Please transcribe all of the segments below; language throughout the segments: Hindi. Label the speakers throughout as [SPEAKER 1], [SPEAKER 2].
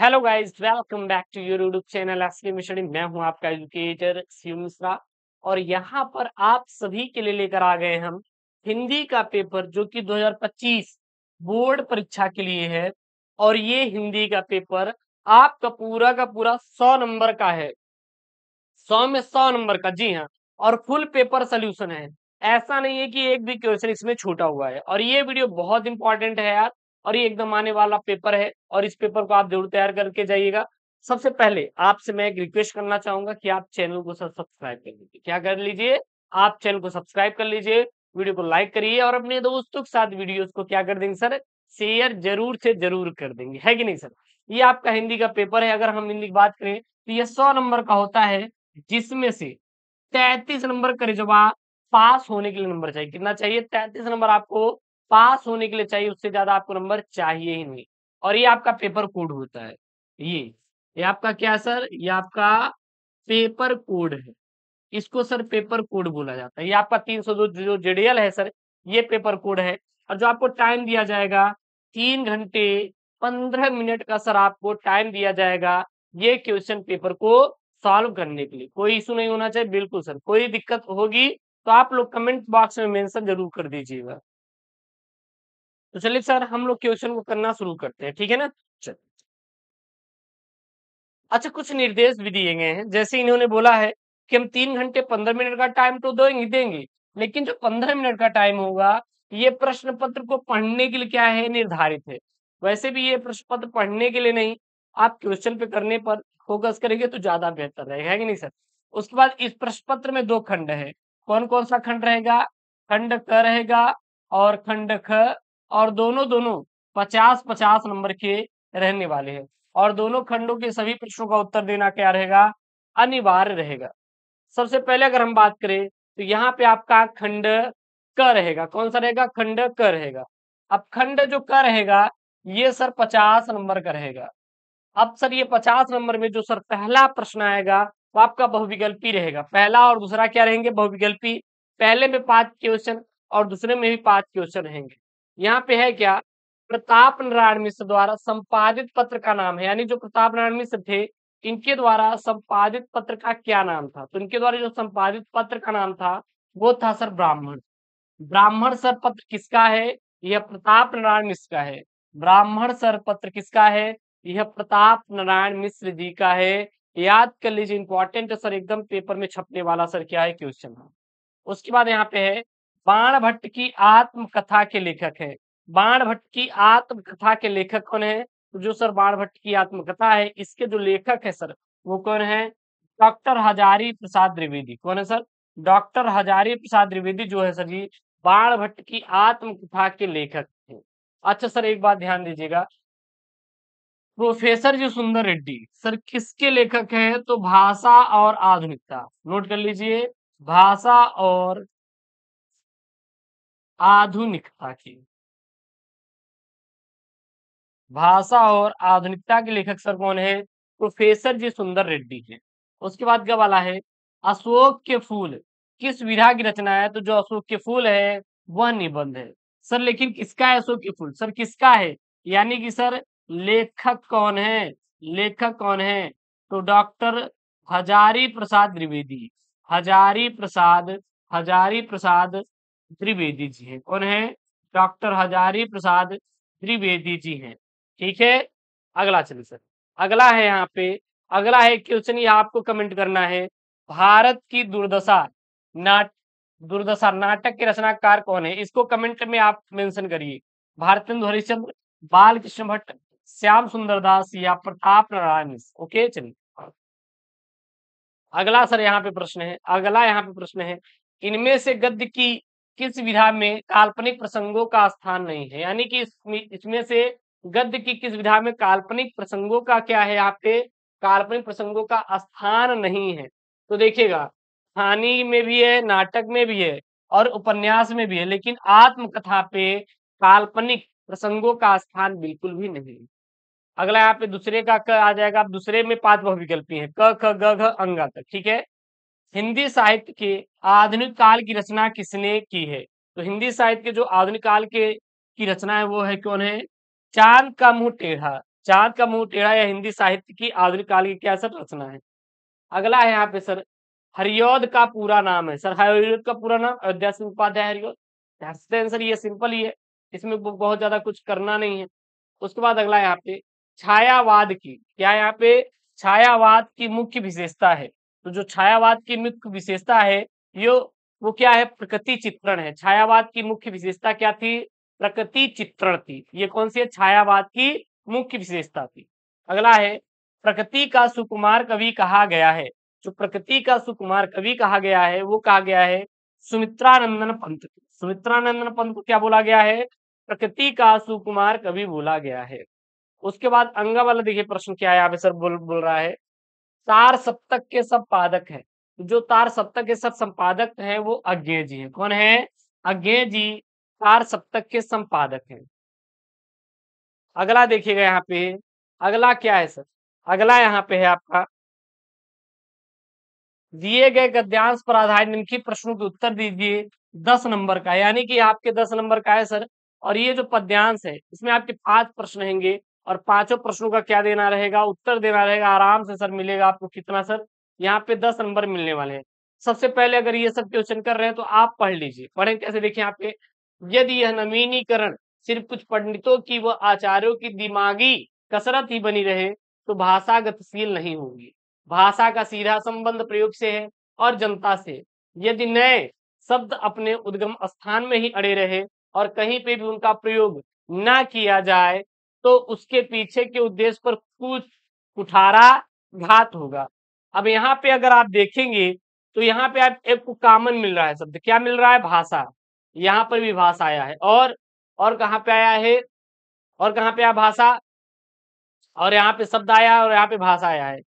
[SPEAKER 1] hello guys welcome back to your YouTube channel असली मिशन मैं हूं आपका एजुकेटर शिव मिश्रा और यहां पर आप सभी के लिए लेकर आ गए हम हिंदी का पेपर जो कि 2025 बोर्ड परीक्षा के लिए है और ये हिंदी का पेपर आपका पूरा का पूरा 100 नंबर का है 100 में 100 नंबर का जी हाँ और फुल पेपर सोल्यूशन है ऐसा नहीं है कि एक भी क्वेश्चन इसमें छूटा हुआ है और ये वीडियो बहुत इंपॉर्टेंट है यार और ये एकदम आने वाला पेपर है और इस पेपर को आप जरूर तैयार करके जाइएगा सबसे पहले आपसे मैं एक रिक्वेस्ट करना चाहूंगा कि आप चैनल को सब्सक्राइब कर लीजिए क्या कर लीजिए आप चैनल को सब्सक्राइब कर लीजिए वीडियो को लाइक करिए और अपने दोस्तों के साथ वीडियोस को क्या कर देंगे सर शेयर जरूर से जरूर कर देंगे है कि नहीं सर ये आपका हिंदी का पेपर है अगर हम हिंदी की बात करें तो यह सौ नंबर का होता है जिसमें से तैतीस नंबर का रिजवा पास होने के लिए नंबर चाहिए कितना चाहिए तैतीस नंबर आपको पास होने के लिए चाहिए उससे ज्यादा आपको नंबर चाहिए ही नहीं और ये आपका पेपर कोड होता है ये ये आपका क्या सर ये आपका पेपर कोड है इसको सर पेपर कोड बोला जाता है ये आपका तीन सौ जो जो जेडीएल है सर ये पेपर कोड है और जो आपको टाइम दिया जाएगा तीन घंटे पंद्रह मिनट का सर आपको टाइम दिया जाएगा ये क्वेश्चन पेपर को सॉल्व करने के लिए कोई इशू नहीं होना चाहिए बिल्कुल सर कोई दिक्कत होगी तो आप लोग कमेंट बॉक्स में मेंशन जरूर कर दीजिएगा तो चलिए सर हम लोग क्वेश्चन को करना शुरू करते हैं ठीक है ना चलिए अच्छा कुछ निर्देश भी दिए गए हैं जैसे इन्होंने बोला है कि हम तीन घंटे पंद्रह मिनट का टाइम तो देंगे देंगे लेकिन जो पंद्रह मिनट का टाइम होगा ये प्रश्न पत्र को पढ़ने के लिए क्या है निर्धारित है वैसे भी ये प्रश्न पत्र पढ़ने के लिए नहीं आप क्वेश्चन पे करने पर फोकस करेंगे तो ज्यादा बेहतर रहेगा है कि नहीं सर उसके बाद इस प्रश्न पत्र में दो खंड है कौन कौन सा खंड रहेगा खंड क रहेगा और खंड ख और दोनों दोनों पचास पचास नंबर के रहने वाले हैं और दोनों खंडों के सभी प्रश्नों का उत्तर देना क्या रहेगा अनिवार्य रहेगा सबसे पहले अगर हम बात करें तो यहाँ पे आपका खंड क रहेगा कौन सा रहेगा खंड क रहेगा अब खंड जो क रहेगा ये सर पचास नंबर का रहेगा अब सर ये पचास नंबर में जो सर पहला प्रश्न आएगा वो आपका बहुविकल्पी रहेगा पहला और दूसरा क्या रहेंगे बहुविकल्पी पहले में पांच क्वेश्चन और दूसरे में भी पांच क्वेश्चन रहेंगे यहाँ पे है क्या प्रताप नारायण मिश्र द्वारा संपादित पत्र का नाम है यानी जो प्रताप नारायण मिश्र थे इनके द्वारा संपादित पत्र का क्या नाम था तो इनके द्वारा जो संपादित पत्र का नाम था वो था सर ब्राह्मण ब्राह्मण सर पत्र किसका है यह प्रताप नारायण मिश्र का है ब्राह्मण सर पत्र किसका है यह प्रताप नारायण मिश्र जी का है याद कर लीजिए इंपॉर्टेंट सर एकदम पेपर में छपने वाला सर क्या है क्वेश्चन उसके बाद यहाँ पे है बाण भट्ट की आत्मकथा के लेखक है बाण भट्ट की आत्मकथा के लेखक कौन है तो जो सर बाण भट्ट की आत्मकथा है इसके जो लेखक है सर वो कौन है डॉक्टर हजारी प्रसाद द्विवेदी कौन है सर डॉक्टर हजारी प्रसाद द्विवेदी जो है सर जी बाण भट्ट की आत्मकथा के लेखक है अच्छा सर एक बात ध्यान दीजिएगा प्रोफेसर जी सुंदर रेड्डी सर किसके लेखक है तो भाषा और आधुनिकता नोट कर लीजिए भाषा और आधुनिकता की भाषा और आधुनिकता के लेखक सर कौन है प्रोफेसर जी सुंदर रेड्डी है उसके बाद क्या वाला है अशोक के फूल किस विधा की रचना है तो जो अशोक के फूल है वह निबंध है सर लेकिन किसका है अशोक के फूल सर किसका है यानी कि सर लेखक कौन है लेखक कौन है तो डॉक्टर हजारी प्रसाद द्विवेदी हजारी प्रसाद हजारी प्रसाद त्रिवेदी जी हैं कौन है डॉक्टर हजारी प्रसाद त्रिवेदी जी हैं ठीक है अगला चलिए सर अगला है यहाँ पे अगला है क्वेश्चन ये आपको कमेंट करना है भारत की दुर्दशा नाट दुर्दशा नाटक के रचनाकार कौन है इसको कमेंट में आप मेंशन करिए भारत हरिश्चंद्र बाल कृष्ण भट्ट श्याम सुंदर दास या प्रताप नारायण ओके चलिए अगला सर यहाँ पे प्रश्न है अगला यहाँ पे प्रश्न है इनमें से गद्य की किस विधा में काल्पनिक प्रसंगों का स्थान नहीं है यानी कि इसमें से गद्य की किस विधा में काल्पनिक प्रसंगों का क्या है यहाँ पे काल्पनिक प्रसंगों का स्थान नहीं है तो देखिएगा कहानी में भी है नाटक में भी है और उपन्यास में भी है लेकिन आत्मकथा पे काल्पनिक प्रसंगों का स्थान बिल्कुल भी नहीं अगला यहाँ पे दूसरे का क आ जाएगा दूसरे में पांच बहुविकल्पी है क ख ग घ अंगा तक ठीक है हिंदी साहित्य के आधुनिक काल की रचना किसने की है तो हिंदी साहित्य के जो आधुनिक काल के की रचना है वो है कौन है चांद का मुंह टेढ़ा चांद का मुंह टेढ़ा यह हिंदी साहित्य की आधुनिक काल की क्या सर रचना है अगला है यहाँ पे सर हरियोद का पूरा नाम है सर हरियोद का पूरा नाम अयोध्या सिंह उपाध्याय हरियोद आंसर ये सिंपल ही है इसमें बहुत ज्यादा कुछ करना नहीं है उसके बाद अगला यहाँ पे छायावाद की क्या यहाँ पे छायावाद की मुख्य विशेषता है तो जो छायावाद की मुख्य विशेषता है ये वो क्या है प्रकृति चित्रण है छायावाद की मुख्य विशेषता क्या थी प्रकृति चित्रण थी ये कौन सी है छायावाद की मुख्य विशेषता थी अगला है प्रकृति का सुकुमार कवि कहा गया है जो प्रकृति का सुकुमार कवि कहा गया है वो कहा गया है सुमित्रानंदन पंत सुमित्रानंदन पंत को क्या बोला गया है प्रकृति का सुकुमार कवि बोला गया है उसके बाद अंगा वाला देखिए प्रश्न क्या है आप सर बोल बोल रहा है तार सप्तक के संपादक है जो तार सप्तक के सब संपादक है वो अज्ञे जी है कौन है अज्ञे जी तार सप्तक के संपादक है अगला देखिएगा यहाँ पे अगला क्या है सर अगला यहाँ पे है आपका दिए गए गद्यांश पर आधारित निम्नलिखित प्रश्नों के उत्तर दीजिए दस नंबर का यानी कि आपके दस नंबर का है सर और ये जो पद्यांश है इसमें आपके पांच प्रश्न होंगे और पांचों प्रश्नों का क्या देना रहेगा उत्तर देना रहेगा आराम से सर मिलेगा आपको कितना सर यहाँ पे दस नंबर मिलने वाले हैं सबसे पहले अगर ये सब क्वेश्चन कर रहे हैं तो आप पढ़ लीजिए पढ़े कैसे देखिए आपके यदि यह नवीनीकरण सिर्फ कुछ पंडितों की व आचार्यों की दिमागी कसरत ही बनी रहे तो भाषा गतिशील नहीं होगी भाषा का सीधा संबंध प्रयोग से है और जनता से यदि नए शब्द अपने उद्गम स्थान में ही अड़े रहे और कहीं पे भी उनका प्रयोग ना किया जाए तो उसके पीछे के उद्देश्य पर कुछ कुठारा घात होगा अब यहाँ पे अगर आप देखेंगे तो यहाँ पे आप एक कॉमन मिल रहा है शब्द क्या मिल रहा है भाषा यहाँ पर भी भाषा आया है और और कहाँ पे आया है और कहाँ पे आया भाषा और यहाँ पे शब्द आया और यहाँ पे भाषा आया है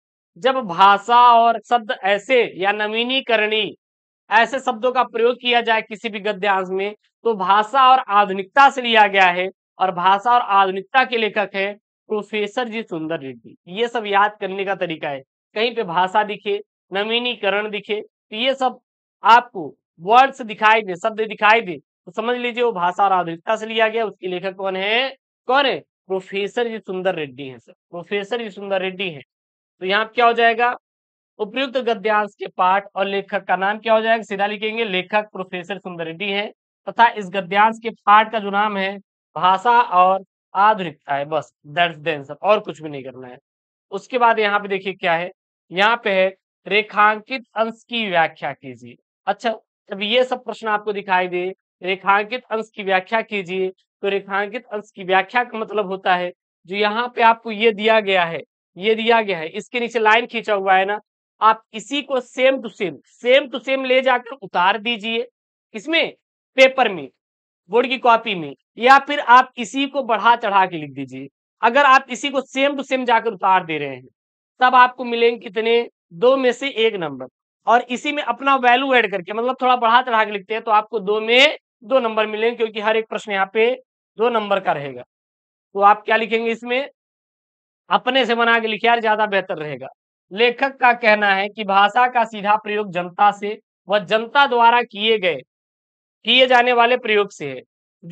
[SPEAKER 1] जब भाषा और शब्द ऐसे या नवीनीकरणी ऐसे शब्दों का प्रयोग किया जाए किसी भी गद्यांश में तो भाषा और आधुनिकता से लिया गया है और भाषा और आधुनिकता के लेखक है प्रोफेसर जी सुंदर रेड्डी ये सब याद करने का तरीका है कहीं पे भाषा दिखे नवीनीकरण दिखे तो ये सब आपको वर्ड्स दिखाई दे शब्द दिखाई दे तो समझ लीजिए वो भाषा और आधुनिकता से लिया गया उसके लेखक कौन है कौन है प्रोफेसर जी सुंदर रेड्डी है सर प्रोफेसर जी सुंदर रेड्डी है तो यहाँ क्या हो जाएगा उपयुक्त गद्यांश के पाठ और लेखक का नाम क्या हो जाएगा सीधा लिखेंगे लेखक प्रोफेसर सुंदर रेड्डी है तथा इस गद्यांश के पाठ का जो नाम है भाषा और आधुनिकता है बस दैट्स द आंसर और कुछ भी नहीं करना है उसके बाद यहाँ पे देखिए क्या है यहाँ पे है रेखांकित अंश की व्याख्या कीजिए अच्छा जब ये सब प्रश्न आपको दिखाई दे रेखांकित अंश की व्याख्या कीजिए तो रेखांकित अंश की व्याख्या का मतलब होता है जो यहाँ पे आपको ये दिया गया है ये दिया गया है इसके नीचे लाइन खींचा हुआ है ना आप इसी को same to same same to same ले जाकर उतार दीजिए इसमें पेपर में बोर्ड की कॉपी में या फिर आप इसी को बढ़ा चढ़ा के लिख दीजिए अगर आप इसी को सेम टू सेम जाकर उतार दे रहे हैं तब आपको मिलेंगे कितने दो में से एक नंबर और इसी में अपना वैल्यू ऐड करके मतलब थोड़ा बढ़ा चढ़ा के लिखते हैं तो आपको दो में दो नंबर मिलेंगे क्योंकि हर एक प्रश्न यहाँ पे दो नंबर का रहेगा तो आप क्या लिखेंगे इसमें अपने से बना के लिखे यार ज्यादा बेहतर रहेगा लेखक का कहना है कि भाषा का सीधा प्रयोग जनता से व जनता द्वारा किए गए किए जाने वाले प्रयोग से है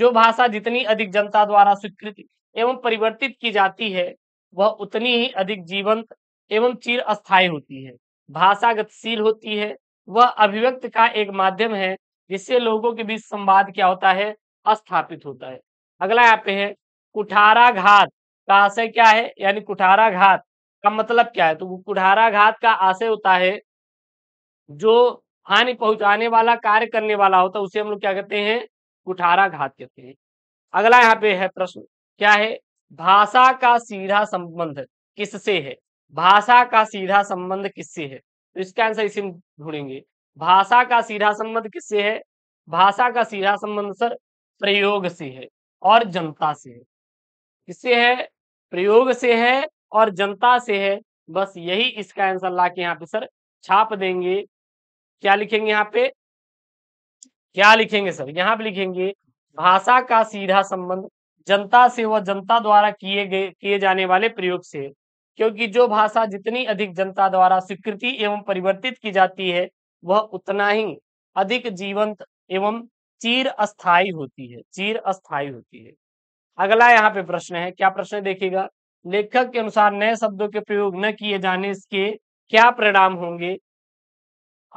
[SPEAKER 1] जो भाषा जितनी अधिक जनता द्वारा स्वीकृत एवं परिवर्तित की जाती है वह उतनी ही अधिक जीवंत एवं चिर अस्थायी होती है भाषा गतिशील होती है वह अभिव्यक्त का एक माध्यम है जिससे लोगों के बीच संवाद क्या होता है स्थापित होता है अगला यहाँ पे है कुठारा घात का आशय क्या है यानी कुठारा घात का मतलब क्या है तो कुठारा घात का आशय होता है जो हानि पहुंचाने वाला कार्य करने वाला होता है उसे हम लोग क्या कहते हैं कुठारा घात कहते हैं अगला यहाँ पे है प्रश्न क्या है भाषा का सीधा संबंध किससे है भाषा का सीधा संबंध किससे है तो इसका आंसर इसे ढूंढेंगे भाषा का सीधा संबंध किससे है भाषा का सीधा संबंध सर प्रयोग से है और जनता से है किससे है प्रयोग से है और जनता से है बस यही इसका आंसर लाके यहाँ पे सर छाप देंगे क्या लिखेंगे यहाँ पे क्या लिखेंगे सर यहाँ पे लिखेंगे भाषा का सीधा संबंध जनता से व जनता द्वारा किए गए किए जाने वाले प्रयोग से क्योंकि जो भाषा जितनी अधिक जनता द्वारा स्वीकृति एवं परिवर्तित की जाती है वह उतना ही अधिक जीवंत एवं चीर अस्थायी होती है चीर अस्थायी होती है अगला यहाँ पे प्रश्न है क्या प्रश्न देखिएगा लेखक के अनुसार नए शब्दों के प्रयोग न किए जाने के क्या परिणाम होंगे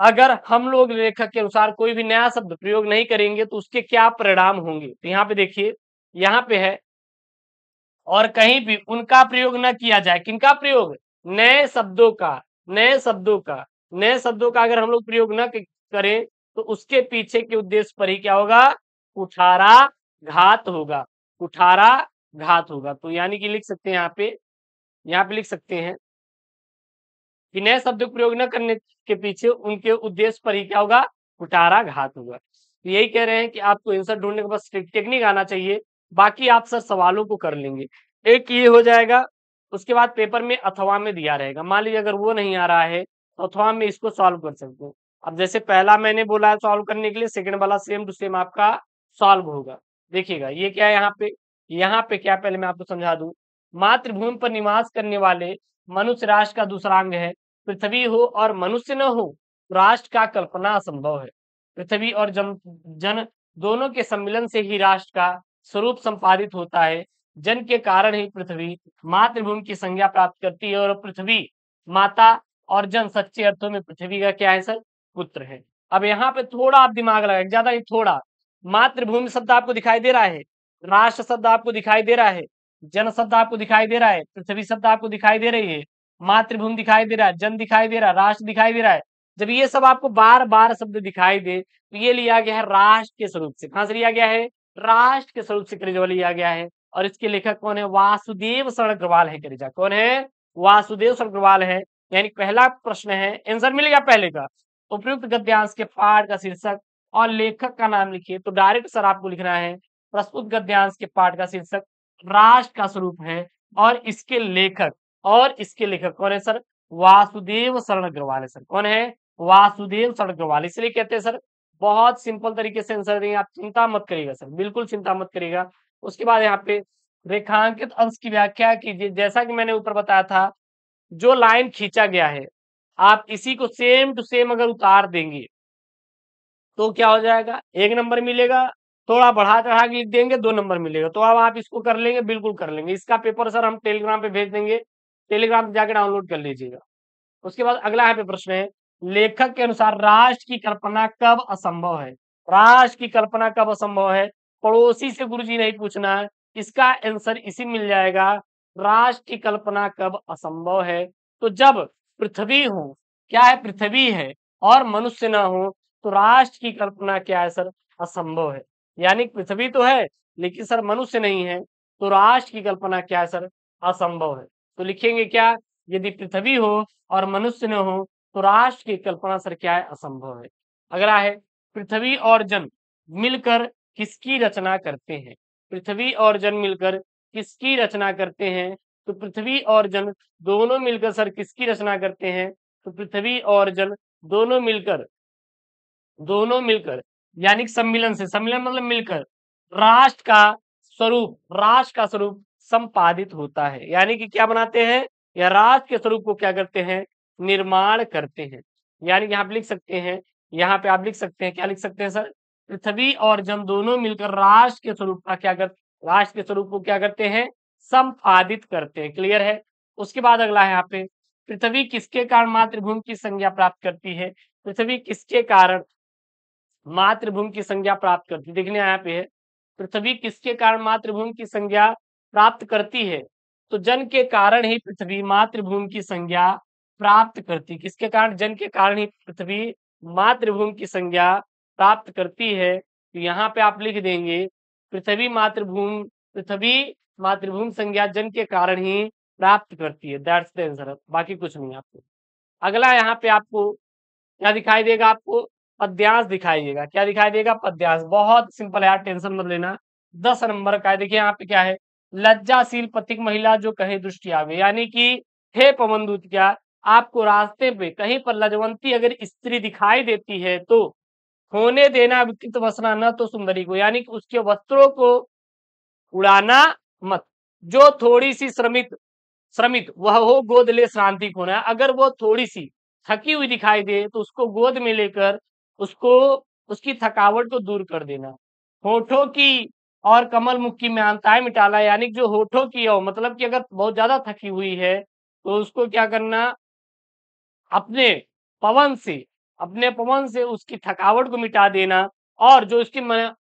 [SPEAKER 1] अगर हम लोग लेखक के अनुसार कोई भी नया शब्द प्रयोग नहीं करेंगे तो उसके क्या परिणाम होंगे तो यहाँ पे देखिए यहाँ पे है और कहीं भी उनका प्रयोग न किया जाए किनका प्रयोग नए शब्दों का नए शब्दों का नए शब्दों का अगर हम लोग प्रयोग न करें तो उसके पीछे के उद्देश्य पर ही क्या होगा कुठारा घात होगा कुठारा घात होगा तो यानी कि लिख सकते हैं यहाँ पे यहाँ पे लिख सकते हैं कि नए शब्द प्रयोग न करने के पीछे उनके उद्देश्य पर ही क्या होगा कुटारा घात होगा तो यही कह रहे हैं कि आपको आंसर ढूंढने के बाद टेक्निक आना चाहिए बाकी आप सर सवालों को कर लेंगे एक ये हो जाएगा उसके बाद पेपर में अथवा में दिया रहेगा मान लीजिए अगर वो नहीं आ रहा है तो अथवा में इसको सॉल्व कर सकते हो अब जैसे पहला मैंने बोला है सॉल्व करने के लिए सेकंड वाला सेम टू सेम आपका सॉल्व होगा देखिएगा ये क्या है यहाँ पे यहाँ पे क्या पहले मैं आपको समझा दू मातृभूमि पर निवास करने वाले मनुष्य राष्ट्र का दूसरा अंग है पृथ्वी हो और मनुष्य न हो राष्ट्र का कल्पना असंभव है पृथ्वी और जन जन दोनों के सम्मिलन से ही राष्ट्र का स्वरूप संपादित होता है जन के कारण ही पृथ्वी मातृभूमि की संज्ञा प्राप्त करती है और पृथ्वी माता और जन सच्चे अर्थों में पृथ्वी का क्या है सर पुत्र है अब यहाँ पे थोड़ा आप दिमाग लगाए ज्यादा ही थोड़ा मातृभूमि शब्द आपको दिखाई दे रहा है राष्ट्र शब्द आपको दिखाई दे रहा है जन शब्द आपको दिखाई दे रहा है पृथ्वी तो शब्द आपको दिखाई दे रही है मातृभूमि दिखाई दे रहा है जन दिखाई दे रहा है राष्ट्र दिखाई दे रहा है जब ये सब आपको बार बार शब्द दिखाई दे तो ये लिया गया है राष्ट्र के स्वरूप से कहां से लिया गया है राष्ट्र के स्वरूप से कलेजा लिया गया है और इसके लेखक कौन है वासुदेव शरण अग्रवाल है कलेजा कौन है वासुदेव शरण अग्रवाल है यानी पहला प्रश्न है आंसर मिलेगा पहले का उपयुक्त गद्यांश के पाठ का शीर्षक और लेखक का नाम लिखिए तो डायरेक्ट सर आपको लिखना है प्रस्तुत गद्यांश के पाठ का शीर्षक राष्ट्र का स्वरूप है और इसके लेखक और इसके लेखक कौन है सर वासुदेव शरण अग्रवाल है सर कौन है वासुदेव शरण अग्रवाल इसलिए कहते हैं सर बहुत सिंपल तरीके से आंसर देंगे आप चिंता मत करिएगा सर बिल्कुल चिंता मत करिएगा उसके बाद यहाँ पे रेखांकित अंश की व्याख्या कीजिए जैसा कि मैंने ऊपर बताया था जो लाइन खींचा गया है आप इसी को सेम टू सेम अगर उतार देंगे तो क्या हो जाएगा एक नंबर मिलेगा थोड़ा बढ़ा चढ़ा के लिख देंगे दो नंबर मिलेगा तो अब आप इसको कर लेंगे बिल्कुल कर लेंगे इसका पेपर सर हम टेलीग्राम पे भेज देंगे टेलीग्राम जाके डाउनलोड कर लीजिएगा उसके बाद अगला यहाँ पे प्रश्न है लेखक के अनुसार राष्ट्र की कल्पना कब असंभव है राष्ट्र की कल्पना कब असंभव है पड़ोसी से गुरु जी नहीं पूछना है इसका आंसर इसी मिल जाएगा राष्ट्र की कल्पना कब असंभव है तो जब पृथ्वी हो क्या है पृथ्वी है और मनुष्य ना हो तो राष्ट्र की कल्पना क्या है सर असंभव है यानी पृथ्वी तो है लेकिन सर मनुष्य नहीं है तो राष्ट्र की कल्पना क्या है सर असंभव है तो लिखेंगे क्या यदि पृथ्वी हो और मनुष्य न हो तो राष्ट्र की कल्पना सर क्या है असंभव है अगला है पृथ्वी और जन मिलकर किसकी रचना करते हैं पृथ्वी और जन मिलकर किसकी रचना करते हैं तो पृथ्वी और जन दोनों मिलकर सर किसकी रचना करते हैं तो पृथ्वी और जल दोनों मिलकर दोनों मिलकर यानी सम्मिलन से सम्मिलन मतलब मिलकर राष्ट्र का स्वरूप राष्ट्र का स्वरूप संपादित होता है यानी कि क्या बनाते हैं या राष्ट्र के स्वरूप को क्या करते हैं निर्माण करते हैं यानी कि आप लिख सकते हैं यहाँ पे आप लिख सकते हैं क्या लिख सकते हैं सर पृथ्वी और जन दोनों मिलकर राष्ट्र के स्वरूप का क्या कर राष्ट्र के स्वरूप को क्या करते हैं संपादित करते हैं क्लियर है उसके बाद अगला है यहाँ पे पृथ्वी किसके कारण मातृभूमि की संज्ञा प्राप्त करती है पृथ्वी किसके कारण मातृभूमि की संज्ञा प्राप्त करती देखने यहाँ पे है पृथ्वी किसके कारण मातृभूमि की संज्ञा प्राप्त करती है तो जन के कारण ही पृथ्वी मातृभूमि की संज्ञा प्राप्त करती किसके कारण जन के कारण ही पृथ्वी मातृभूमि की संज्ञा प्राप्त करती है तो यहाँ पे आप लिख देंगे पृथ्वी मातृभूमि पृथ्वी मातृभूमि संज्ञा जन के कारण ही प्राप्त करती है दैट्स द आंसर बाकी कुछ नहीं आपको अगला यहाँ पे आपको क्या दिखाई देगा आपको पद्यांश दिखाई देगा क्या दिखाई देगा पद्यांश बहुत सिंपल है यार टेंशन मत लेना दस नंबर का है देखिए यहाँ पे क्या है लज्जाशील पथिक महिला जो कहे दृष्टि आवे यानी कि हे पवन दूत क्या आपको रास्ते पे कहीं पर लजवंती अगर स्त्री दिखाई देती है तो होने देना विकृत वसना न तो सुंदरी को यानी कि उसके वस्त्रों को उड़ाना मत जो थोड़ी सी श्रमित श्रमित वह हो गोद ले श्रांति खोना अगर वो थोड़ी सी थकी हुई दिखाई दे तो उसको गोद में लेकर उसको उसकी थकावट को दूर कर देना होठों की और कमल मुक्की में आंताएं मिटाला यानी जो होठों की हो मतलब कि अगर बहुत ज्यादा थकी हुई है तो उसको क्या करना अपने पवन से अपने पवन से उसकी थकावट को मिटा देना और जो उसकी म,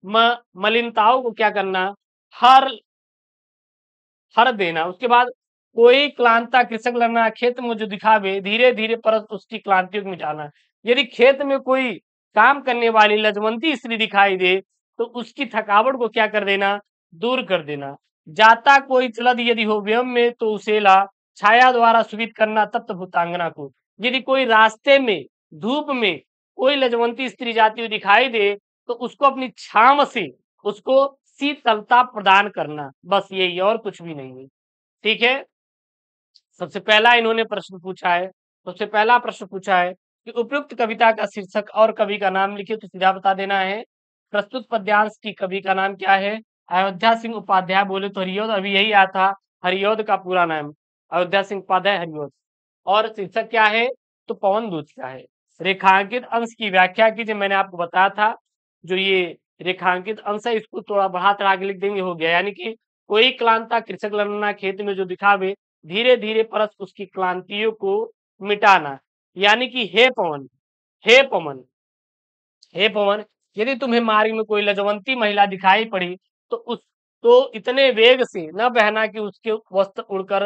[SPEAKER 1] म, मलिनताओं को क्या करना हर हर देना उसके बाद कोई क्लांता कृषक लड़ना खेत में जो दिखावे धीरे धीरे परत उसकी क्लांतियों को मिटाना यदि खेत में कोई काम करने वाली लजवंती स्त्री दिखाई दे तो उसकी थकावट को क्या कर देना दूर कर देना जाता कोई चलद यदि हो व्यम में तो उसे ला छाया द्वारा सुवित करना तप्त भूतांगना को यदि कोई रास्ते में धूप में कोई लजवंती स्त्री जाती हुई दिखाई दे तो उसको अपनी छाम से उसको शीतलता प्रदान करना बस यही और कुछ भी नहीं है ठीक है सबसे पहला इन्होंने प्रश्न पूछा है सबसे पहला प्रश्न पूछा है कि उपयुक्त कविता का शीर्षक और कवि का नाम लिखिए तो सीधा बता देना है प्रस्तुत पद्यांश की कवि का नाम क्या है अयोध्या सिंह उपाध्याय बोले तो हरियोध अभी यही आया था हरियोध का पूरा नाम अयोध्या सिंह उपाध्याय हरियोध और शीर्षक क्या है तो पवन दूत का है रेखांकित अंश की व्याख्या की जो मैंने आपको बताया था जो ये रेखांकित अंश है इसको थोड़ा बढ़ा चढ़ा के लिख देंगे हो गया यानी कि कोई क्लांता कृषक लड़ना खेत में जो दिखावे धीरे धीरे परस उसकी क्लांतियों को मिटाना यानी कि हे पवन हे पवन हे पवन यदि तुम्हें मार्ग में कोई लजवंती महिला दिखाई पड़ी तो उस तो इतने वेग से न बहना कि उसके वस्त्र उड़कर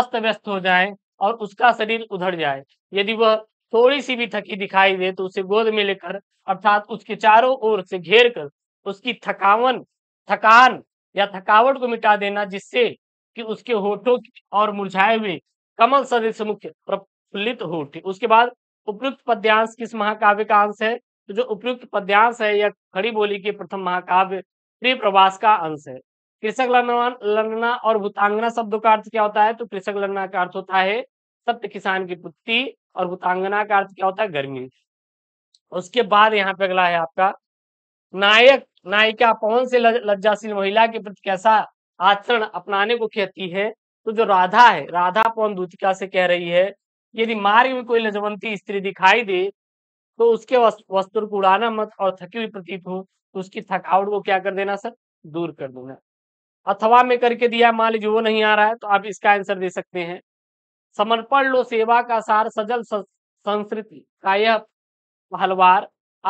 [SPEAKER 1] अस्त व्यस्त हो जाए और उसका शरीर उधड़ जाए यदि वह थोड़ी सी भी थकी दिखाई दे तो उसे गोद में लेकर अर्थात उसके चारों ओर से घेर कर उसकी थकावन थकान या थकावट को मिटा देना जिससे कि उसके होठों और मुरझाए हुए कमल सदस्य मुख्य हो उठी उसके बाद उपयुक्त पद्यांश किस महाकाव्य का अंश है तो जो उपयुक्त पद्यांश है यह खड़ी बोली के प्रथम महाकाव्य प्रिय प्रवास का अंश है कृषक लंगना और भूतांगना शब्दों का अर्थ क्या होता है तो कृषक लंगना का अर्थ होता है सत्य किसान की पुत्र और भूतांगना का अर्थ क्या होता है गर्मी उसके बाद यहाँ पे अगला है आपका नायक नायिका पवन से लज्जाशील महिला के प्रति कैसा आचरण अपनाने को कहती है तो जो राधा है राधा पवन दूतिका से कह रही है यदि मार्ग में कोई लजवंती स्त्री दिखाई दे तो उसके वस्त्र को उड़ाना मत और थकी हुई प्रतीत हो तो उसकी थकावट को क्या कर देना सर दूर कर दूंगा अथवा में करके दिया मान लीजिए वो नहीं आ रहा है तो आप इसका आंसर दे सकते हैं समर्पण लो सेवा का सार सजल संस्कृति का यह पहलवार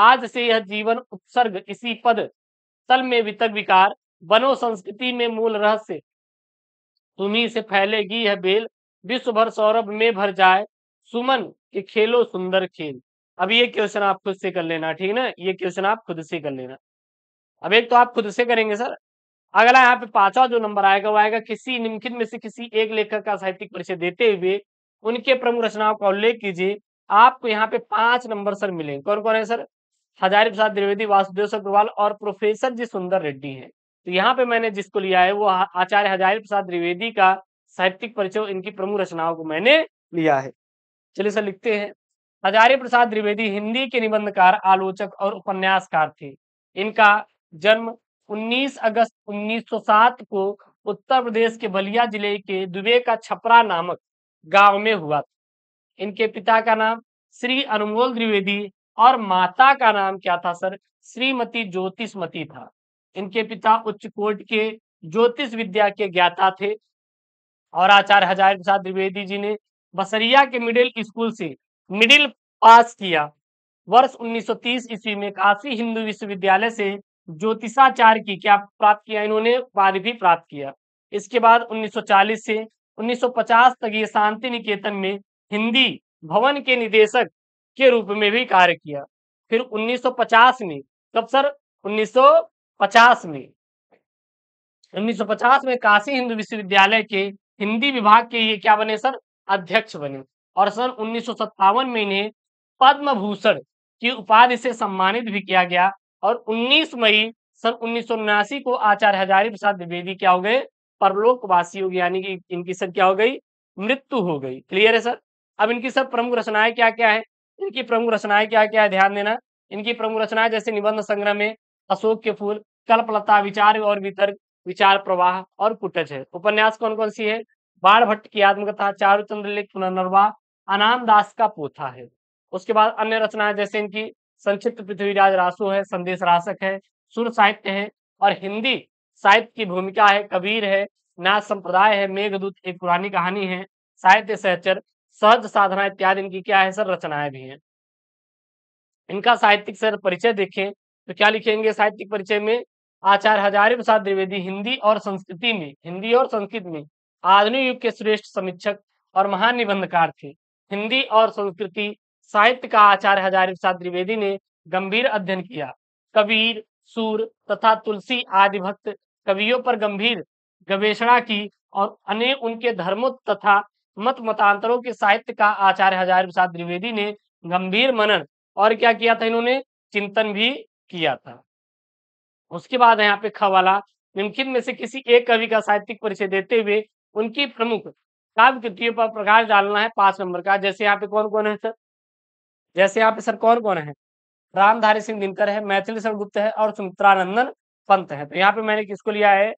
[SPEAKER 1] आज से यह जीवन उपसर्ग इसी पद तल में वितक विकार बनो संस्कृति में मूल रहस्य तुम्ही से फैलेगी यह बेल विश्व भर सौरभ में भर जाए सुमन के खेलो सुंदर खेल अब ये क्वेश्चन आप खुद से कर लेना ठीक है ना ये क्वेश्चन आप खुद से कर लेना अब एक तो आप खुद से करेंगे सर अगला यहाँ पे पांचवा जो नंबर आएगा वो आएगा किसी निम्नलिखित में से किसी एक लेखक का साहित्यिक परिचय देते हुए उनके प्रमुख रचनाओं का उल्लेख कीजिए आपको यहाँ पे पांच नंबर सर मिलेंगे कौन कौन है सर हजारी प्रसाद द्विवेदी वासुदेव अग्रवाल और प्रोफेसर जी सुंदर रेड्डी है तो यहाँ पे मैंने जिसको लिया है वो आचार्य हजारी प्रसाद द्विवेदी का साहित्यिक परिचय इनकी प्रमुख रचनाओं को मैंने लिया है चलिए सर लिखते हैं हजारे प्रसाद द्विवेदी हिंदी के निबंधकार आलोचक और उपन्यासकार थे इनका जन्म 19 अगस्त 1907 को उत्तर प्रदेश के बलिया जिले के दुबे का छपरा नामक गांव में हुआ था इनके पिता का नाम श्री अनुमोल द्विवेदी और माता का नाम क्या था सर श्रीमती ज्योतिषमती था इनके पिता उच्च कोट के ज्योतिष विद्या के ज्ञाता थे और आचार्य हजारी प्रसाद द्विवेदी जी ने बसरिया के मिडिल स्कूल से मिडिल पास किया वर्ष 1930 ईस्वी में काशी हिंदू विश्वविद्यालय से ज्योतिषाचार्य की क्या प्राप्त किया इन्होंने उपाधि भी प्राप्त किया इसके बाद 1940 से 1950 तक ये शांति निकेतन में हिंदी भवन के निदेशक के रूप में भी कार्य किया फिर 1950 में कब सर 1950 में 1950 में काशी हिंदू विश्वविद्यालय के हिंदी विभाग के ये क्या बने सर अध्यक्ष बने और सन उन्नीस में इन्हें पद्म भूषण की उपाधि से सम्मानित भी किया गया और 19 मई सन उन्नीस को आचार्य हजारी प्रसाद द्विवेदी क्या हो गए परलोकवासी हो गए यानी कि इनकी सर क्या हो गई मृत्यु हो गई क्लियर है सर अब इनकी सर प्रमुख रचनाएं क्या क्या है इनकी प्रमुख रचनाएं क्या क्या है ध्यान देना इनकी प्रमुख रचनाएं जैसे निबंध संग्रह में अशोक के फूल कल्पलता विचार और वितर्क विचार प्रवाह और कुटज है उपन्यास कौन कौन सी है बाण भट्ट की आत्मकथा चारुचंद्र लिख पुनर्वा अनाम दास का पोथा है उसके बाद अन्य रचनाएं जैसे इनकी संक्षिप्त पृथ्वीराज रासु है संदेश रासक है सुर साहित्य है और हिंदी साहित्य की भूमिका है कबीर है नाच संप्रदाय है मेघदूत एक पुरानी कहानी है साहित्य सहचर सहज साधना इत्यादि इनकी क्या है सर रचनाएं भी हैं इनका साहित्यिक सर परिचय देखें तो क्या लिखेंगे साहित्यिक परिचय में आचार्य हजारी प्रसाद द्विवेदी हिंदी और संस्कृति में हिंदी और संस्कृत में आधुनिक युग के श्रेष्ठ समीक्षक और महान निबंधकार थे हिंदी और संस्कृति साहित्य का आचार्य हजारी प्रसाद द्विवेदी ने गंभीर अध्ययन किया कबीर सूर तथा तुलसी आदि भक्त कवियों पर गंभीर गवेषणा की और अनेक उनके धर्मों तथा मत मतांतरों के साहित्य का आचार्य हजार प्रसाद द्विवेदी ने गंभीर मनन और क्या किया था इन्होंने चिंतन भी किया था उसके बाद यहाँ पे खवाला निम्नलिखित में से किसी एक कवि का साहित्यिक परिचय देते हुए उनकी प्रमुख काव्य कृतियों पर प्रकाश डालना है पांच नंबर का जैसे यहाँ पे कौन कौन है सर जैसे यहाँ पे सर कौन कौन है रामधारी सिंह दिनकर है मैथिली शरण गुप्त है और सुमित्रानंदन पंत है तो यहाँ पे मैंने किसको लिया है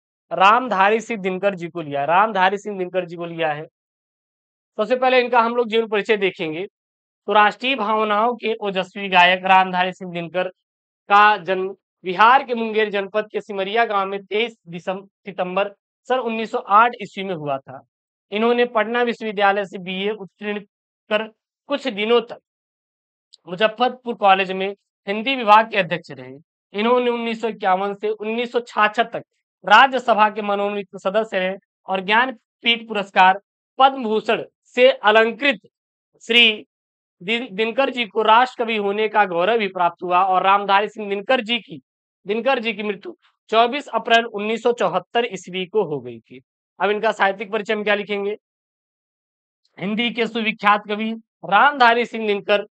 [SPEAKER 1] रामधारी सिंह दिनकर जी को लिया रामधारी सिंह दिनकर जी को लिया है सबसे तो पहले इनका हम लोग जीवन परिचय देखेंगे तो राष्ट्रीय भावनाओं के ओजस्वी गायक रामधारी सिंह दिनकर का जन्म बिहार के मुंगेर जनपद के सिमरिया गांव में 23 दिसंबर सितंबर सर 1908 ईस्वी में हुआ था इन्होंने पटना विश्वविद्यालय से बीए उत्तीर्ण कर कुछ दिनों तक मुजफ्फरपुर कॉलेज में हिंदी विभाग के अध्यक्ष रहे इन्होंने उन्नीस से उन्नीस तक राज्यसभा के मनोनीत सदस्य रहे और ज्ञान पीठ पुरस्कार पद्म भूषण से अलंकृत श्री दिनकर जी को राष्ट्र कवि होने का गौरव भी प्राप्त हुआ और रामधारी सिंह दिनकर जी की दिनकर जी की मृत्यु 24 अप्रैल 1974 ईस्वी को हो गई थी अब इनका साहित्यिक परिचय हम क्या लिखेंगे हिंदी के सुविख्यात कवि रामधारी सिंह दिनकर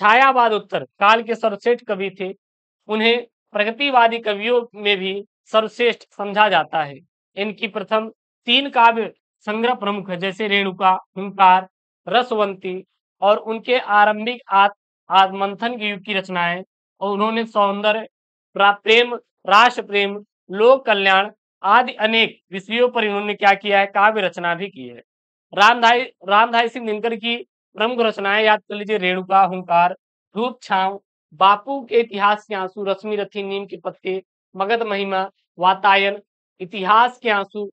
[SPEAKER 1] छायावाद उत्तर काल के सर्वश्रेष्ठ कवि थे उन्हें प्रगतिवादी कवियों में भी सर्वश्रेष्ठ समझा जाता है इनकी प्रथम तीन काव्य संग्रह प्रमुख है जैसे रेणुका हंकार रसवंती और उनके आरंभिक आत्मंथन के युग की रचनाएं और उन्होंने सौंदर्य प्रेम राष्ट्र प्रेम लोक कल्याण आदि अनेक विषयों पर इन्होंने क्या किया है काव्य रचना भी की है रामधाई रामधाई सिंह दिनकर की प्रमुख रचनाएं याद कर लीजिए रेणुका हुंकार धूप छाव बापू के इतिहास के आंसू रश्मि रथी नीम के पत्ते मगध महिमा वातायन इतिहास के आंसू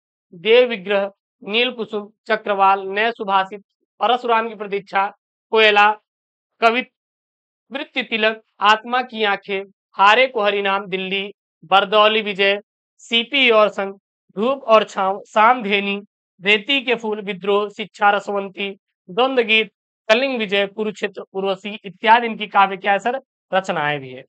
[SPEAKER 1] देव विग्रह नील कुसुम चक्रवाल नए सुभाषित परशुराम की प्रतीक्षा कोयला कवित वृत्ति तिलक आत्मा की आंखें हारे को हरिनाम दिल्ली बरदौली विजय सीपी और संघ धूप और छाव शाम धेनी रेती के फूल विद्रोह शिक्षा रसवंती द्वंद गीत कलिंग विजय कुरुक्षेत्र उर्वशी इत्यादि इनकी काव्य क्या है सर रचनाएं भी है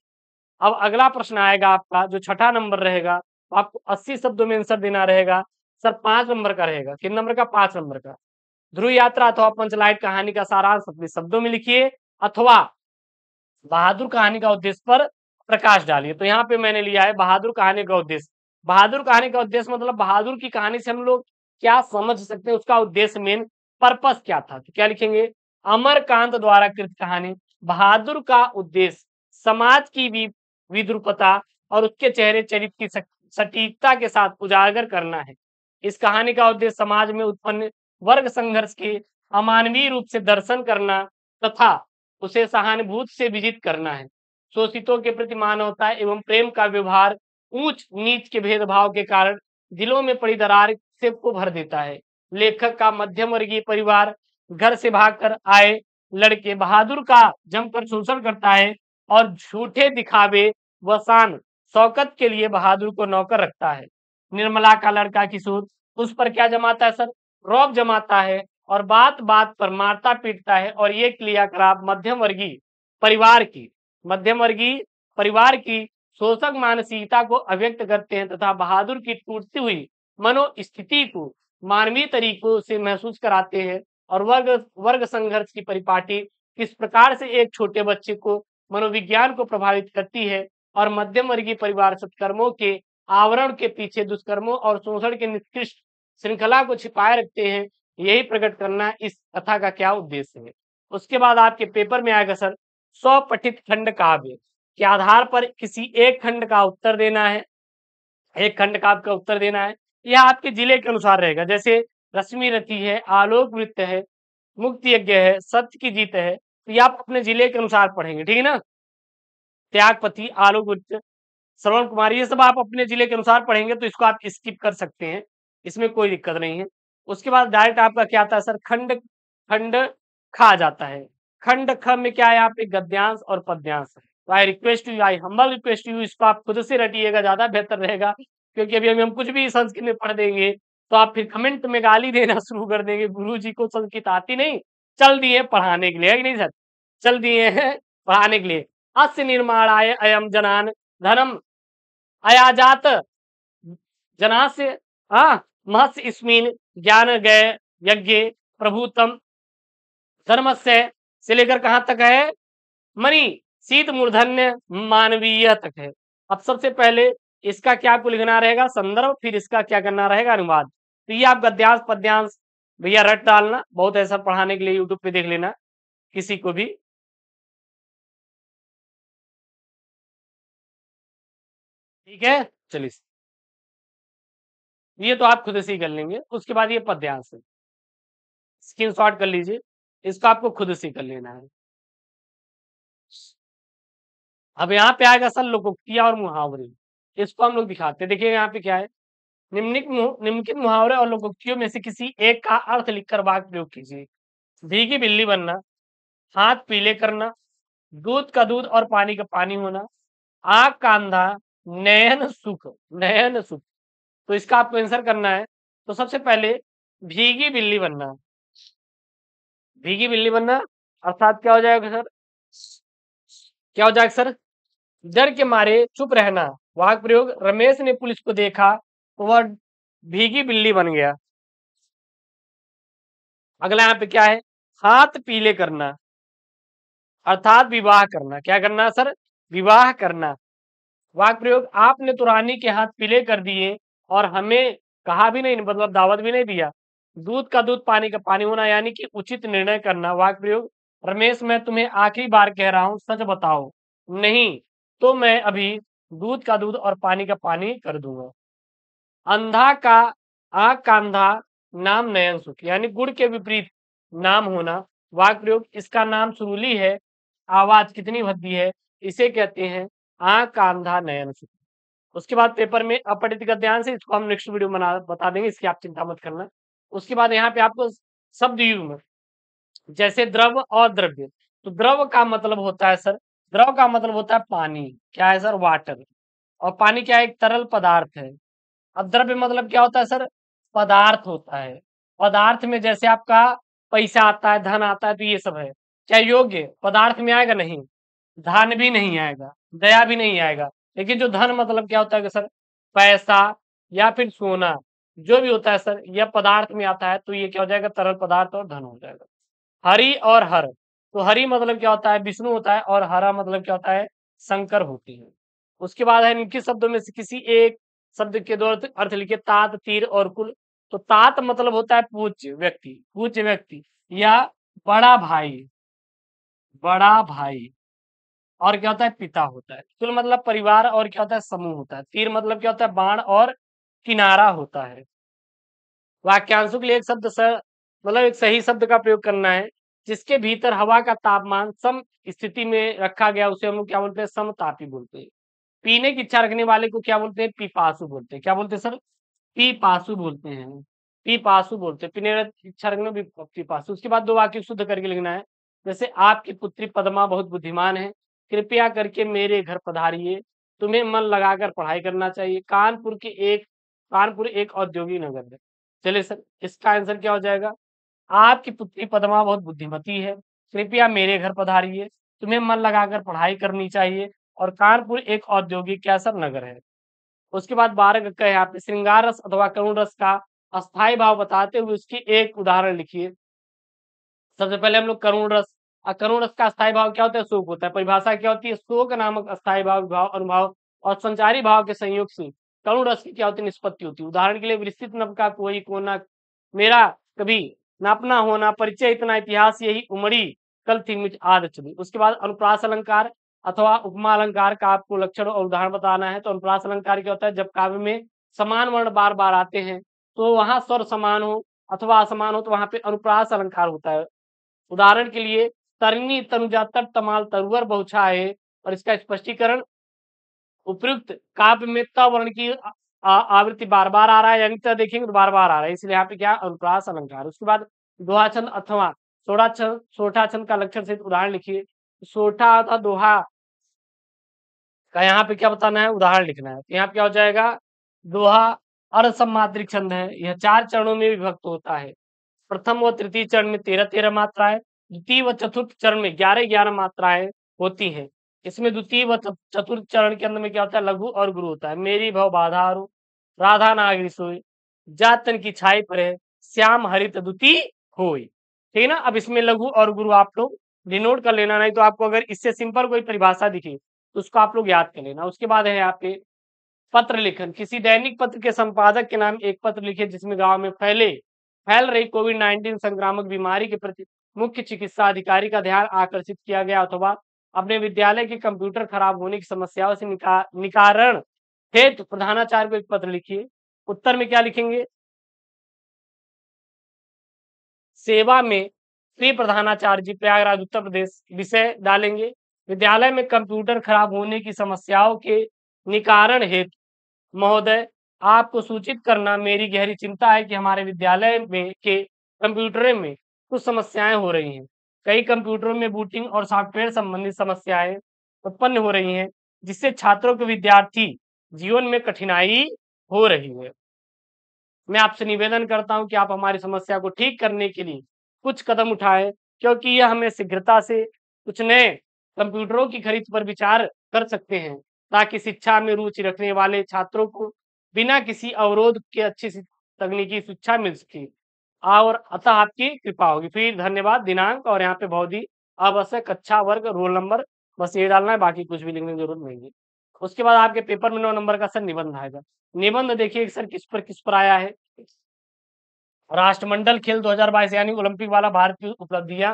[SPEAKER 1] अब अगला प्रश्न आएगा आपका जो छठा नंबर रहेगा तो आपको अस्सी शब्दों में आंसर देना रहेगा सर पांच नंबर का रहेगा किन नंबर का पांच नंबर का ध्रुव यात्रा अथवा पंचलाइट कहानी का सारांश अपने शब्दों में लिखिए अथवा बहादुर कहानी का उद्देश्य पर प्रकाश डालिए तो यहाँ पे मैंने लिया है बहादुर कहानी का उद्देश्य बहादुर कहानी का उद्देश्य मतलब बहादुर की कहानी से हम लोग क्या समझ सकते हैं उसका उद्देश्य मेन पर्पस क्या था तो क्या लिखेंगे अमरकांत द्वारा कृत कहानी बहादुर का उद्देश्य समाज की विद्रुपता और उसके चेहरे चरित्र की सटीकता के साथ उजागर करना है इस कहानी का उद्देश्य समाज में उत्पन्न वर्ग संघर्ष के अमानवीय रूप से दर्शन करना तथा उसे सहानुभूत से विजित करना है शोषितों के प्रति मान होता है एवं प्रेम का व्यवहार ऊंच नीच के भेदभाव के कारण दिलों में पड़ी दरार सेब को भर देता है लेखक का मध्यम वर्गीय परिवार घर से भागकर आए लड़के बहादुर का जमकर शोषण करता है और झूठे दिखावे वसान शौकत के लिए बहादुर को नौकर रखता है निर्मला का लड़का किशोर उस पर क्या जमाता है सर रौब जमाता है और बात बात पर मारता पीटता है और ये क्रियाकलाप मध्यम वर्गीय परिवार की मध्यम वर्गीय परिवार की शोषक मानसिकता को अव्यक्त करते हैं तथा बहादुर की टूटती हुई मनोस्थिति को मानवीय तरीकों से महसूस कराते हैं और वर्ग वर्ग संघर्ष की परिपाटी किस प्रकार से एक छोटे बच्चे को मनोविज्ञान को प्रभावित करती है और मध्यम वर्गीय परिवार सत्कर्मों के आवरण के पीछे दुष्कर्मों और शोषण के निष्कृष्ट श्रृंखला को छिपाए रखते हैं यही प्रकट करना इस कथा का क्या उद्देश्य है उसके बाद आपके पेपर में आएगा सर स्वपठित खंड काव्य के आधार पर किसी एक खंड का उत्तर देना है एक खंड काव्य का उत्तर देना है यह आपके जिले के अनुसार रहेगा जैसे रश्मि रति है आलोक वृत्त है मुक्ति यज्ञ है सत्य की जीत है तो ये आप अपने जिले के अनुसार पढ़ेंगे ठीक है ना त्यागपति आलोक वृत्त श्रवण कुमार ये सब आप अपने जिले के अनुसार पढ़ेंगे तो इसको आप स्किप कर सकते हैं इसमें कोई दिक्कत नहीं है उसके बाद डायरेक्ट आपका क्या आता है सर खंड खंड खा जाता है खंड ख में क्या है यहाँ पे गद्यांश और पद्यांश है तो I request you I humble request you इसको आप खुद से रटिएगा ज्यादा बेहतर रहेगा क्योंकि अभी अभी हम कुछ भी संस्कृत में पढ़ देंगे तो आप फिर कमेंट में गाली देना शुरू कर देंगे गुरु जी को संस्कृत आती नहीं चल दिए पढ़ाने के लिए है नहीं सर चल दिए हैं पढ़ाने के लिए अस्य निर्माण आय अयम जनान धर्म अयाजात जनास्य हाँ महस ज्ञान गय यज्ञ प्रभुतम धर्म से से लेकर कहां तक है मनी शीत मूर्धन्य मानवीय तक है अब सबसे पहले इसका क्या आपको लिखना रहेगा संदर्भ फिर इसका क्या करना रहेगा अनुवाद तो ये आप गद्यांश पद्यांश भैया रट डालना बहुत ऐसा पढ़ाने के लिए यूट्यूब पे देख लेना किसी को भी ठीक है चलिए ये तो आप खुद से ही कर लेंगे उसके बाद ये पद्यांश है स्क्रीन शॉट कर लीजिए इसको आपको खुद से कर लेना है अब यहाँ पे आएगा सर लोकोक्तिया और मुहावरे इसको हम लोग दिखाते हैं देखिए यहाँ पे क्या है निम्निक निम्नलिखित मुहावरे और लोकोक्तियों में से किसी एक का अर्थ लिखकर वाक प्रयोग कीजिए भीगी बिल्ली बनना हाथ पीले करना दूध का दूध और पानी का पानी होना आग का अंधा नयन सुख नयन सुख तो इसका आपको आंसर करना है तो सबसे पहले भीगी बिल्ली बनना भीगी बिल्ली बनना अर्थात क्या हो जाएगा सर क्या हो जाएगा सर डर के मारे चुप रहना वाक प्रयोग रमेश ने पुलिस को देखा तो वह भीगी बिल्ली बन गया अगला यहाँ पे क्या है हाथ पीले करना अर्थात विवाह करना क्या करना सर विवाह करना वाक प्रयोग आपने तो रानी के हाथ पीले कर दिए और हमें कहा भी नहीं मतलब दावत भी नहीं दिया दूध का दूध पानी का पानी होना यानी कि उचित निर्णय करना वाक्य प्रयोग रमेश मैं तुम्हें आखिरी बार कह रहा हूँ सच बताओ नहीं तो मैं अभी दूध का दूध और पानी का पानी कर दूंगा अंधा का आख का अंधा नाम नयन सुख यानी गुड़ के विपरीत नाम होना वाक्य प्रयोग इसका नाम सुरूली है आवाज कितनी भद्दी है इसे कहते हैं आख का अंधा नयन सुख उसके बाद पेपर में अपटित ध्यान से इसको हम नेक्स्ट वीडियो बना बता देंगे इसकी आप चिंता मत करना उसके बाद यहाँ पे आपको शब्द युग्म जैसे द्रव और द्रव्य तो द्रव का मतलब होता है सर द्रव का मतलब होता है पानी क्या है सर वाटर और पानी क्या है एक तरल पदार्थ है अब द्रव्य मतलब क्या होता है सर पदार्थ होता है पदार्थ में जैसे आपका पैसा आता है धन आता है तो ये सब है क्या योग्य पदार्थ में आएगा नहीं धन भी नहीं आएगा दया भी नहीं आएगा लेकिन जो धन मतलब क्या होता है सर पैसा या फिर सोना जो भी होता है सर यह पदार्थ में आता है तो ये क्या हो जाएगा तरल पदार्थ और धन हो जाएगा हरी और हर तो हरी मतलब क्या होता है विष्णु होता है और हरा मतलब क्या होता है शंकर होती है उसके बाद है इनके शब्दों में से किसी एक शब्द के दो अर्थ लिखे तात तीर और कुल तो तात मतलब होता है पूज्य व्यक्ति पूज्य व्यक्ति या बड़ा भाई बड़ा भाई और क्या होता है पिता होता है कुल मतलब परिवार और क्या होता है समूह होता है तीर मतलब क्या होता है बाण और किनारा होता है वाक्यांशु के लिए एक शब्द मतलब एक सही शब्द का प्रयोग करना है जिसके भीतर हवा का तापमान सम स्थिति में रखा गया उसे हम लोग क्या बोलते हैं समतापी बोलते हैं पीने की इच्छा रखने वाले को क्या बोलते हैं पीपासु बोलते हैं क्या बोलते हैं सर पीपासु बोलते हैं पीपासु बोलते हैं पीने इच्छा रखने पीपासु उसके बाद दो वाक्य शुद्ध करके लिखना है जैसे आपकी पुत्री पदमा बहुत बुद्धिमान है कृपया करके मेरे घर पधारिये तुम्हें मन लगाकर पढ़ाई करना चाहिए कानपुर के एक कानपुर एक औद्योगिक नगर है चलिए सर इसका आंसर क्या हो जाएगा आपकी पुत्री पदमा बहुत बुद्धिमती है कृपया मेरे घर पधारिये तुम्हें मन लगाकर पढ़ाई करनी चाहिए और कानपुर एक औद्योगिक क्या सर नगर है उसके बाद बारह गक्का है आपने श्रृंगार रस अथवा करुण रस का अस्थायी भाव बताते हुए उसकी एक उदाहरण लिखिए सबसे पहले हम लोग करुण रस और करुण रस का अस्थायी भाव क्या होता है शोक होता है परिभाषा क्या होती है शोक नामक अस्थायी भाव भाव अनुभाव और संचारी भाव के संयोग से करुण रस की क्या होती निष्पत्ति होती है उदाहरण के लिए विस्तृत नभ का कोई कोना मेरा कभी नापना होना परिचय इतना इतिहास यही उमड़ी कल थी मुझ आद चली उसके बाद अनुप्रास अलंकार अथवा उपमा अलंकार का आपको लक्षण और उदाहरण बताना है तो अनुप्रास अलंकार क्या होता है जब काव्य में समान वर्ण बार बार आते हैं तो वहां स्वर समान हो अथवा असमान हो तो वहां पे अनुप्रास अलंकार होता है उदाहरण के लिए तरनी तनुजा तट तमाल तरुवर बहुछा है और इसका स्पष्टीकरण उपयुक्त काव्य में वर्ण की आवृत्ति बार बार आ रहा है अंत देखेंगे तो बार बार आ रहा है इसलिए यहाँ पे क्या अनुप्रास अलंकार उसके बाद छंद अथवा सोठा छंद का लक्षण सहित उदाहरण लिखिए सोठा अथवा दोहा का यहाँ पे क्या बताना है उदाहरण लिखना है तो यहाँ पे क्या हो जाएगा दोहा अर्धसमात्रिक छंद है यह चार चरणों में विभक्त होता है प्रथम व तृतीय चरण में तेरह तेरह मात्राएं द्वितीय व चतुर्थ चरण में ग्यारह ग्यारह मात्राएं होती हैं इसमें द्वितीय व चतुर्थ चरण के अंदर में क्या होता है लघु और गुरु होता है मेरी भव बाधारू राधा नागरी सोई जातन की छाई पर श्याम हरित द्वितीय होई ठीक है ना अब इसमें लघु और गुरु आप लोग डिनोट कर लेना नहीं तो आपको अगर इससे सिंपल कोई परिभाषा दिखे तो उसको आप लोग याद कर लेना उसके बाद है आपके पत्र लिखन किसी दैनिक पत्र के संपादक के नाम एक पत्र लिखे जिसमें गांव में फैले फैल रही कोविड नाइन्टीन संक्रामक बीमारी के प्रति मुख्य चिकित्सा अधिकारी का ध्यान आकर्षित किया गया अथवा अपने विद्यालय के कंप्यूटर खराब होने की समस्याओं से निका, निकारण हेतु प्रधानाचार्य को एक पत्र लिखिए उत्तर में क्या लिखेंगे सेवा में श्री प्रधानाचार्य जी प्रयागराज उत्तर प्रदेश विषय डालेंगे विद्यालय में कंप्यूटर खराब होने की समस्याओं के निकारण हेतु महोदय आपको सूचित करना मेरी गहरी चिंता है कि हमारे विद्यालय में के कंप्यूटर में कुछ समस्याएं हो रही हैं कई कंप्यूटरों में बूटिंग और सॉफ्टवेयर संबंधित समस्याएं उत्पन्न हो रही हैं जिससे छात्रों के विद्यार्थी जीवन में कठिनाई हो रही है मैं आपसे निवेदन करता हूं कि आप हमारी समस्या को ठीक करने के लिए कुछ कदम उठाएं क्योंकि यह हमें शीघ्रता से कुछ नए कंप्यूटरों की खरीद पर विचार कर सकते हैं ताकि शिक्षा में रुचि रखने वाले छात्रों को बिना किसी अवरोध के अच्छी तकनीकी शिक्षा मिल सके और अतः आपकी कृपा होगी फिर धन्यवाद दिनांक और यहाँ पे बहुत ही आवश्यक कक्षा अच्छा वर्ग रोल नंबर बस ये डालना है बाकी कुछ भी लिखने की जरूरत नहीं है उसके बाद आपके पेपर में नौ नंबर का सर निबंध आएगा निबंध देखिए सर किस पर किस पर आया है राष्ट्रमंडल खेल 2022 यानी ओलंपिक वाला भारत की उपलब्धियां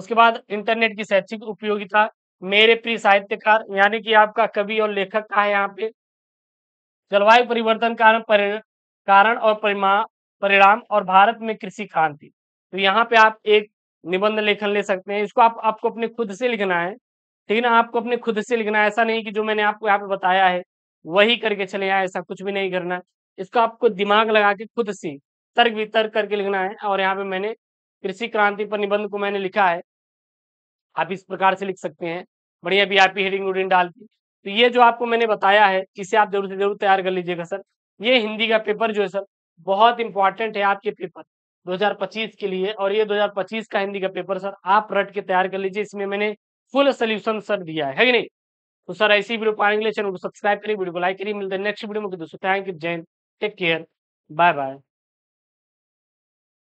[SPEAKER 1] उसके बाद इंटरनेट की शैक्षिक उपयोगिता मेरे प्रिय साहित्यकार यानी कि आपका कवि और लेखक का है यहाँ पे जलवायु परिवर्तन कारण कारण और परिमा परिणाम और भारत में कृषि क्रांति तो यहाँ पे आप एक निबंध लेखन ले सकते हैं इसको आप आपको अपने खुद से लिखना है ठीक है ना आपको अपने खुद से लिखना है ऐसा नहीं कि जो मैंने आपको यहाँ पे बताया है वही करके चले आए ऐसा कुछ भी नहीं करना इसको आपको दिमाग लगा के खुद से तर्क वितर्क करके लिखना है और यहाँ पे मैंने कृषि क्रांति पर निबंध को मैंने लिखा है आप इस प्रकार से लिख सकते हैं बढ़िया भी आर हेडिंग उडिंग डाल के तो ये जो आपको मैंने बताया है इसे आप जरूर से जरूर तैयार कर लीजिएगा सर ये हिंदी का पेपर जो है सर बहुत इंपॉर्टेंट है आपके पेपर 2025 के लिए और ये 2025 का हिंदी का पेपर सर आप रट के तैयार कर लीजिए इसमें मैंने फुल सोल्यूशन सर दिया है, है कि नहीं तो सर ऐसी वीडियो पाएंगे चैनल को सब्सक्राइब करिए वीडियो को लाइक करिए मिलते हैं नेक्स्ट वीडियो में तो दोस्तों थैंक यू जैन टेक केयर बाय बाय